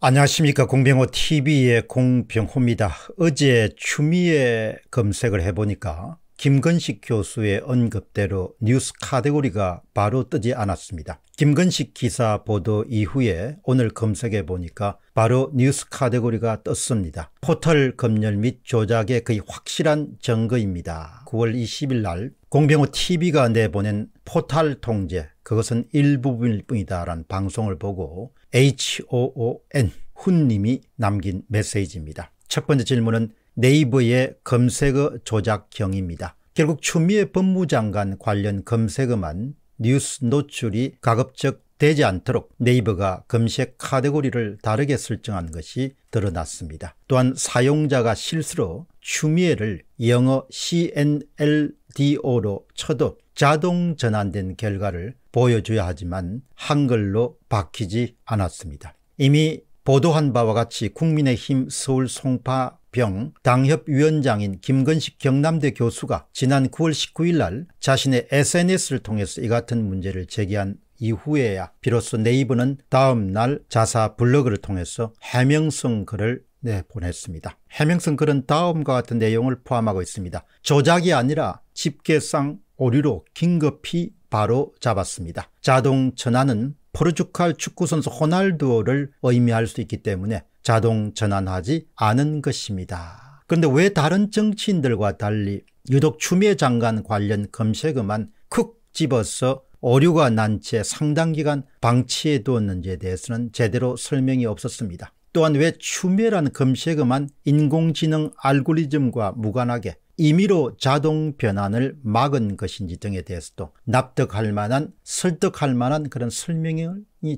안녕하십니까 공병호 TV의 공병호입니다. 어제 추미애 검색을 해보니까 김건식 교수의 언급대로 뉴스 카테고리가 바로 뜨지 않았습니다. 김건식 기사 보도 이후에 오늘 검색해 보니까 바로 뉴스 카테고리가 떴습니다. 포털 검열 및 조작의 거의 확실한 증거입니다. 9월 20일 날 공병호 TV가 내보낸 포탈 통제 그것은 일부분일 뿐이다 라는 방송을 보고 HOON 훈님이 남긴 메시지입니다. 첫 번째 질문은 네이버의 검색어 조작형입니다. 결국 추미애 법무장관 관련 검색어만 뉴스 노출이 가급적 되지 않도록 네이버가 검색 카테고리를 다르게 설정한 것이 드러났습니다. 또한 사용자가 실수로 추미애를 영어 CNLDO로 쳐도 자동 전환된 결과를 보여줘야 하지만 한글로 바뀌지 않았습니다. 이미 보도한 바와 같이 국민의힘 서울 송파 병 당협위원장인 김건식 경남대 교수가 지난 9월 19일 날 자신의 SNS를 통해서 이 같은 문제를 제기한 이후에야 비로소 네이버는 다음 날 자사 블로그를 통해서 해명성 글을 네, 보냈습니다. 해명성 글은 다음과 같은 내용을 포함하고 있습니다. 조작이 아니라 집계상 오류로 긴급히 바로 잡았습니다. 자동 전환은 포르투갈 축구선수 호날두를 의미할 수 있기 때문에 자동 전환하지 않은 것입니다. 그런데 왜 다른 정치인들과 달리 유독 추미애 장관 관련 검색어만 쿡 집어서 오류가 난 채 상당 기간 방치해 두었는지에 대해서는 제대로 설명이 없었습니다. 또한 왜 추미애라는 검색어만 인공지능 알고리즘과 무관하게 임의로 자동 변환을 막은 것인지 등에 대해서도 납득할 만한 설득할 만한 그런 설명이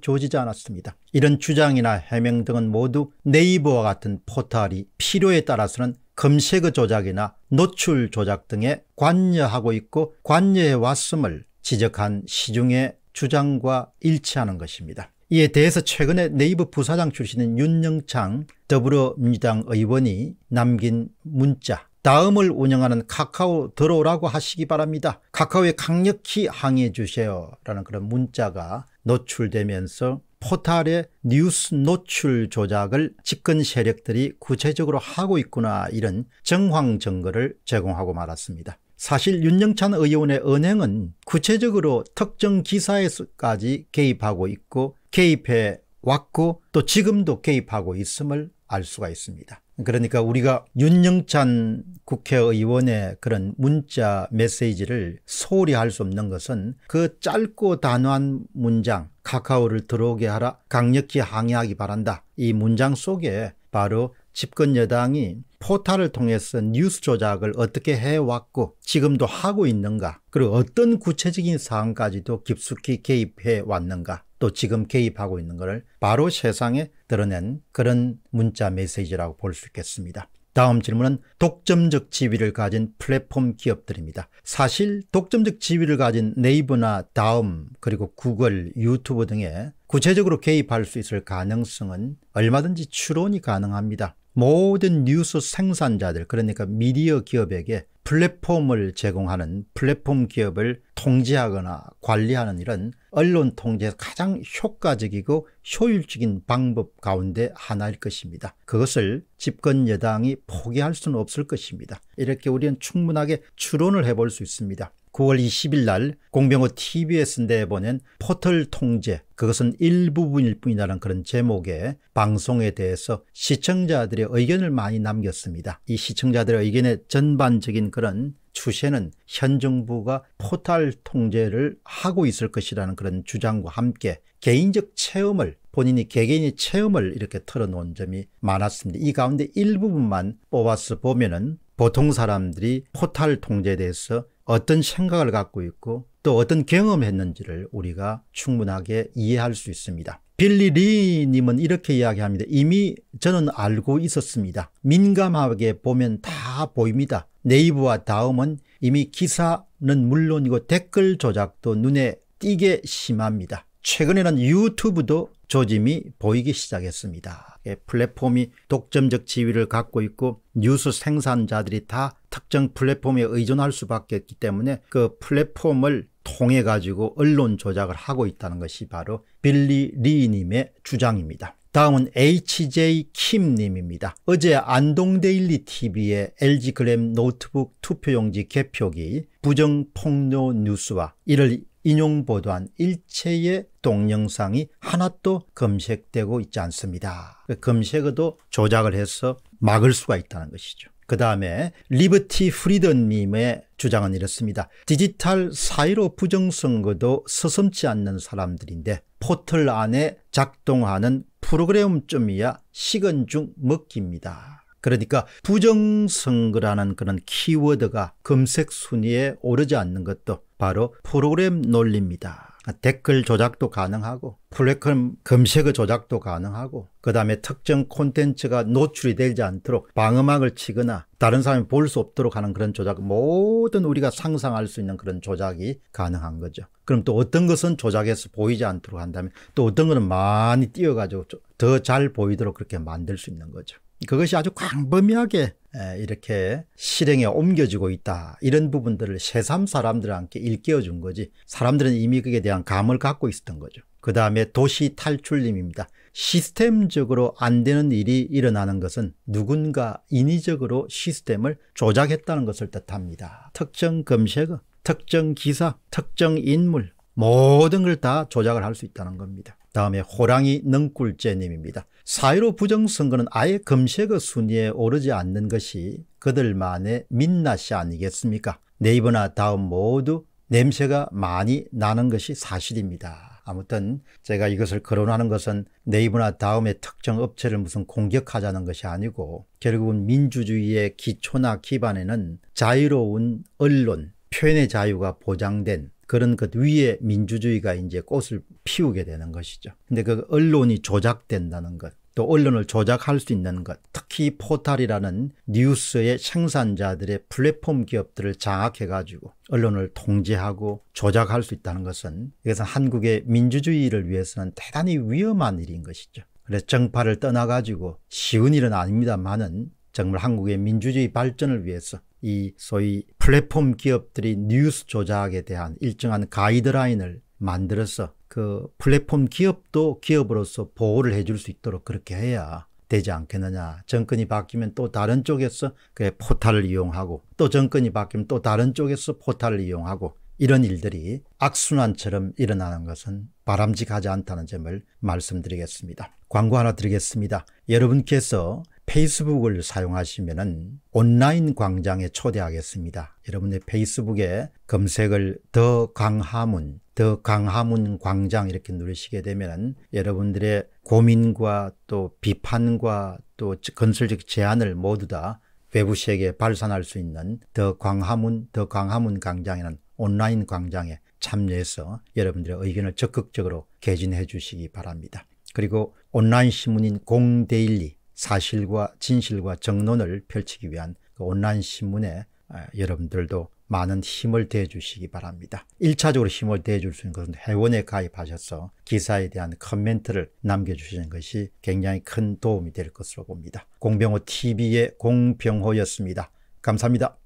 조지지 않았습니다. 이런 주장이나 해명 등은 모두 네이버와 같은 포털이 필요에 따라서는 검색어 조작이나 노출 조작 등에 관여하고 있고 관여해 왔음을 지적한 시중의 주장과 일치하는 것입니다. 이에 대해서 최근에 네이버 부사장 출신인 윤영창 더불어민주당 의원이 남긴 문자 다음을 운영하는 카카오 들어오라고 하시기 바랍니다. 카카오에 강력히 항의해 주세요. 라는 그런 문자가 노출되면서 포탈의 뉴스 노출 조작을 집권 세력들이 구체적으로 하고 있구나 이런 정황 증거를 제공하고 말았습니다. 사실 윤영찬 의원의 은행은 구체적으로 특정 기사에까지 서 개입하고 있고 개입해 왔고 또 지금도 개입하고 있음을 알 수가 있습니다. 그러니까 우리가 윤영찬 국회의원의 그런 문자 메시지를 소홀히 할 수 없는 것은 그 짧고 단호한 문장 카카오를 들어오게 하라 강력히 항의하기 바란다 이 문장 속에 바로 집권 여당이 포탈을 통해서 뉴스 조작을 어떻게 해왔고 지금도 하고 있는가 그리고 어떤 구체적인 사항까지도 깊숙이 개입해 왔는가 또 지금 개입하고 있는 것을 바로 세상에 드러낸 그런 문자 메시지라고 볼 수 있겠습니다. 다음 질문은 독점적 지위를 가진 플랫폼 기업들입니다. 사실 독점적 지위를 가진 네이버나 다음 그리고 구글, 유튜브 등에 구체적으로 개입할 수 있을 가능성은 얼마든지 추론이 가능합니다. 모든 뉴스 생산자들 그러니까 미디어 기업에게 플랫폼을 제공하는 플랫폼 기업을 통제하거나 관리하는 일은 언론 통제에서 가장 효과적이고 효율적인 방법 가운데 하나일 것입니다. 그것을 집권 여당이 포기할 수는 없을 것입니다. 이렇게 우리는 충분하게 추론을 해볼 수 있습니다. 9월 20일 날 공병호 TBS 내보낸 포털 통제 그것은 일부분일 뿐이라는 그런 제목의 방송에 대해서 시청자들의 의견을 많이 남겼습니다. 이 시청자들의 의견의 전반적인 그런 추세는 현 정부가 포털 통제를 하고 있을 것이라는 그런 주장과 함께 개인적 체험을 본인이 개개인의 체험을 이렇게 털어놓은 점이 많았습니다. 이 가운데 일부분만 뽑아서 보면은 보통 사람들이 포탈 통제에 대해서 어떤 생각을 갖고 있고 또 어떤 경험했는지를 우리가 충분하게 이해할 수 있습니다. 빌리 리님은 이렇게 이야기합니다. 이미 저는 알고 있었습니다. 민감하게 보면 다 보입니다. 네이버와 다음은 이미 기사는 물론이고 댓글 조작도 눈에 띄게 심합니다. 최근에는 유튜브도 조짐이 보이기 시작했습니다. 예, 플랫폼이 독점적 지위를 갖고 있고 뉴스 생산자들이 다 특정 플랫폼에 의존할 수밖에 없기 때문에 그 플랫폼을 통해 가지고 언론 조작을 하고 있다는 것이 바로 빌리 리님의 주장입니다. 다음은 HJ 킴님입니다. 어제 안동데일리 TV의 LG 그램 노트북 투표용지 개표기 부정폭로 뉴스와 이를 인용 보도한 일체의 동영상이 하나도 검색되고 있지 않습니다. 그 검색어도 조작을 해서 막을 수가 있다는 것이죠. 그 다음에 리버티 프리던님의 주장은 이렇습니다. 디지털 사이로 부정선거도 서슴지 않는 사람들인데 포털 안에 작동하는 프로그램점이야 식은 중 먹기입니다. 그러니까 부정선거라는 그런 키워드가 검색 순위에 오르지 않는 것도 바로 프로그램 논리입니다. 댓글 조작도 가능하고 플랫폼 검색의 조작도 가능하고 그 다음에 특정 콘텐츠가 노출이 되지 않도록 방음막을 치거나 다른 사람이 볼 수 없도록 하는 그런 조작 모든 우리가 상상할 수 있는 그런 조작이 가능한 거죠. 그럼 또 어떤 것은 조작해서 보이지 않도록 한다면 또 어떤 것은 많이 띄어가지고더 잘 보이도록 그렇게 만들 수 있는 거죠. 그것이 아주 광범위하게 이렇게 실행에 옮겨지고 있다. 이런 부분들을 새삼 사람들한테 일깨워 준 거지. 사람들은 이미 그에 대한 감을 갖고 있었던 거죠. 그 다음에 도시 탈출림입니다. 시스템적으로 안 되는 일이 일어나는 것은 누군가 인위적으로 시스템을 조작했다는 것을 뜻합니다. 특정 검색어, 특정 기사, 특정 인물 모든 걸 다 조작을 할 수 있다는 겁니다. 다음에 호랑이 능꿀째님입니다 사회로 부정선거는 아예 검색어 순위에 오르지 않는 것이 그들만의 민낯이 아니겠습니까? 네이버나 다음 모두 냄새가 많이 나는 것이 사실입니다. 아무튼 제가 이것을 거론하는 것은 네이버나 다음의 특정 업체를 무슨 공격하자는 것이 아니고 결국은 민주주의의 기초나 기반에는 자유로운 언론, 표현의 자유가 보장된 그런 것 위에 민주주의가 이제 꽃을 피우게 되는 것이죠. 근데 그 언론이 조작된다는 것, 또 언론을 조작할 수 있는 것, 특히 포탈이라는 뉴스의 생산자들의 플랫폼 기업들을 장악해가지고 언론을 통제하고 조작할 수 있다는 것은 이것은 한국의 민주주의를 위해서는 대단히 위험한 일인 것이죠. 그래서 정파를 떠나가지고 쉬운 일은 아닙니다만은 정말 한국의 민주주의 발전을 위해서 이 소위 플랫폼 기업들이 뉴스 조작에 대한 일정한 가이드라인을 만들어서 그 플랫폼 기업도 기업으로서 보호를 해줄 수 있도록 그렇게 해야 되지 않겠느냐. 정권이 바뀌면 또 다른 쪽에서 그 포탈을 이용하고 또 정권이 바뀌면 또 다른 쪽에서 포탈을 이용하고 이런 일들이 악순환처럼 일어나는 것은 바람직하지 않다는 점을 말씀드리겠습니다. 광고 하나 드리겠습니다. 여러분께서 페이스북을 사용하시면 온라인 광장에 초대하겠습니다. 여러분들 페이스북에 검색을 더 강하문, 더 강하문 광장 이렇게 누르시게 되면 여러분들의 고민과 또 비판과 또 건설적 제안을 모두 다 외부 세계에 발산할 수 있는 더 광하문, 더 광하문 광장이는 온라인 광장에 참여해서 여러분들의 의견을 적극적으로 개진해 주시기 바랍니다. 그리고 온라인 신문인 공데일리 사실과 진실과 정론을 펼치기 위한 그 온라인 신문에 아, 여러분들도 많은 힘을 대주시기 바랍니다. 1차적으로 힘을 대줄 수 있는 것은 회원에 가입하셔서 기사에 대한 커멘트를 남겨주시는 것이 굉장히 큰 도움이 될 것으로 봅니다. 공병호 TV의 공병호였습니다. 감사합니다.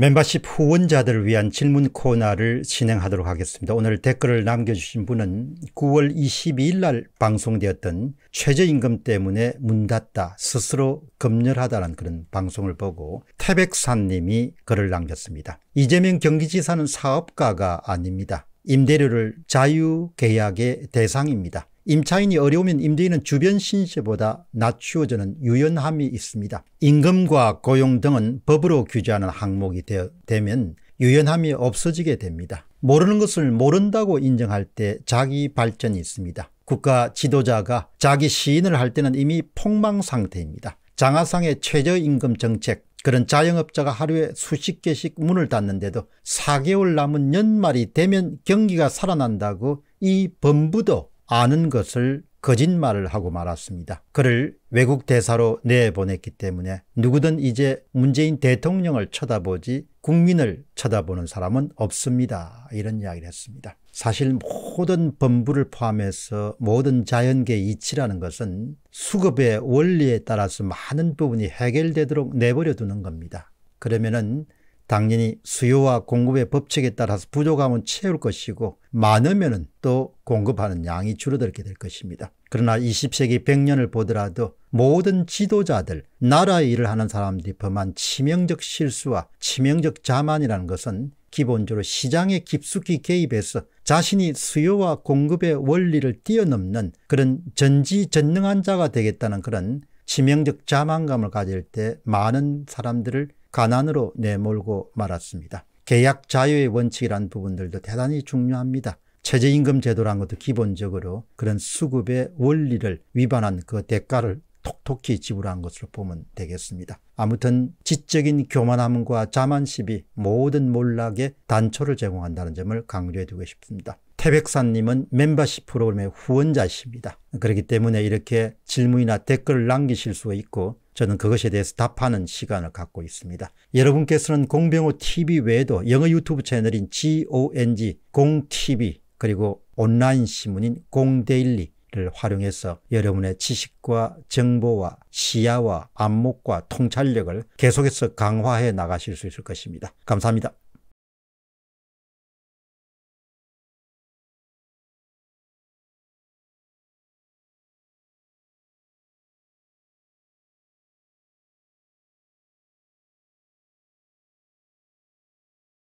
멤버십 후원자들을 위한 질문 코너를 진행하도록 하겠습니다. 오늘 댓글을 남겨주신 분은 9월 22일 날 방송되었던 최저임금 때문에 문 닫다 스스로 검열하다는 그런 방송을 보고 태백산님이 글을 남겼습니다. 이재명 경기지사는 사업가가 아닙니다. 임대료를 자유계약의 대상입니다. 임차인이 어려우면 임대인은 주변 신세보다 낮추어지는 유연함이 있습니다. 임금과 고용 등은 법으로 규제하는 항목이 되어, 되면 유연함이 없어지게 됩니다. 모르는 것을 모른다고 인정할 때 자기 발전이 있습니다. 국가 지도자가 자기 시인을 할 때는 이미 폭망 상태입니다. 장하상의 최저임금 정책 그런 자영업자가 하루에 수십 개씩 문을 닫는데도 4개월 남은 연말이 되면 경기가 살아난다고 이 범부도 아는 것을 거짓말을 하고 말았습니다. 그를 외국 대사로 내보냈기 때문에 누구든 이제 문재인 대통령을 쳐다보지 국민을 쳐다보는 사람은 없습니다. 이런 이야기를 했습니다. 사실 모든 범부를 포함해서 모든 자연계 이치라는 것은 수급의 원리에 따라서 많은 부분이 해결되도록 내버려 두는 겁니다. 그러면은 당연히 수요와 공급의 법칙에 따라서 부족함은 채울 것이고 많으면 또 공급하는 양이 줄어들게 될 것입니다. 그러나 20세기 100년을 보더라도 모든 지도자들, 나라의 일을 하는 사람들이 범한 치명적 실수와 치명적 자만이라는 것은 기본적으로 시장에 깊숙이 개입해서 자신이 수요와 공급의 원리를 뛰어넘는 그런 전지전능한 자가 되겠다는 그런 치명적 자만감을 가질 때 많은 사람들을 가난으로 내몰고 말았습니다. 계약 자유의 원칙이란 부분들도 대단히 중요합니다. 최저임금 제도란 것도 기본적으로 그런 수급의 원리를 위반한 그 대가를 톡톡히 지불한 것으로 보면 되겠습니다. 아무튼 지적인 교만함과 자만심이 모든 몰락의 단초를 제공한다는 점을 강조해 두고 싶습니다. 태백산님은 멤버십 프로그램의 후원자십니다. 그렇기 때문에 이렇게 질문이나 댓글을 남기실 수 있고 저는 그것에 대해서 답하는 시간을 갖고 있습니다. 여러분께서는 공병호 TV 외에도 영어 유튜브 채널인 GONG 공TV 그리고 온라인 신문인 공데일리 를 활용해서 여러분의 지식과 정보와 시야와 안목과 통찰력을 계속해서 강화해 나가실 수 있을 것입니다. 감사합니다.